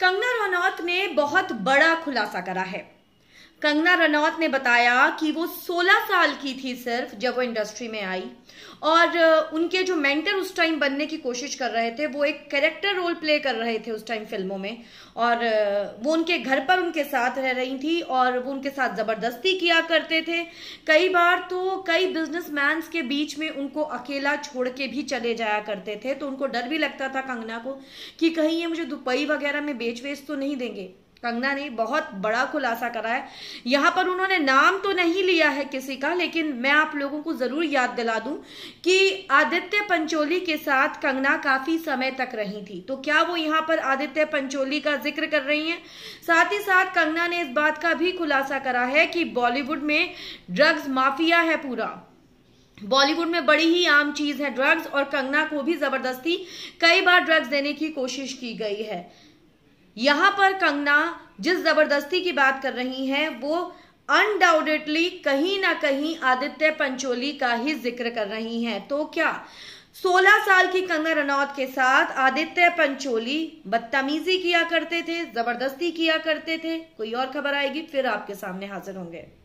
कंगना रनौत ने बहुत बड़ा खुलासा करा है कंगना रनौत ने बताया कि वो 16 साल की थी सिर्फ जब वो इंडस्ट्री में आई और उनके जो मेंटर उस टाइम बनने की कोशिश कर रहे थे वो एक कैरेक्टर रोल प्ले कर रहे थे उस टाइम फिल्मों में और वो उनके घर पर उनके साथ रह रही थी और वो उनके साथ ज़बरदस्ती किया करते थे कई बार तो कई बिजनेस के बीच में उनको अकेला छोड़ के भी चले जाया करते थे तो उनको डर भी लगता था कंगना को कि कहीं ये मुझे दुबई वगैरह में बेच वेच तो नहीं देंगे कंगना ने बहुत बड़ा खुलासा करा है यहाँ पर उन्होंने नाम तो नहीं लिया है किसी का लेकिन मैं आप लोगों को जरूर याद दिला दूं कि आदित्य पंचोली के साथ कंगना काफी समय तक रही थी तो क्या वो यहाँ पर आदित्य पंचोली का जिक्र कर रही हैं साथ ही साथ कंगना ने इस बात का भी खुलासा करा है कि बॉलीवुड में ड्रग्स माफिया है पूरा बॉलीवुड में बड़ी ही आम चीज है ड्रग्स और कंगना को भी जबरदस्ती कई बार ड्रग्स देने की कोशिश की गई है यहां पर कंगना जिस जबरदस्ती की बात कर रही हैं वो अनडाउटेडली कहीं ना कहीं आदित्य पंचोली का ही जिक्र कर रही हैं तो क्या 16 साल की कंगना रनौत के साथ आदित्य पंचोली बदतमीजी किया करते थे जबरदस्ती किया करते थे कोई और खबर आएगी फिर आपके सामने हाजिर होंगे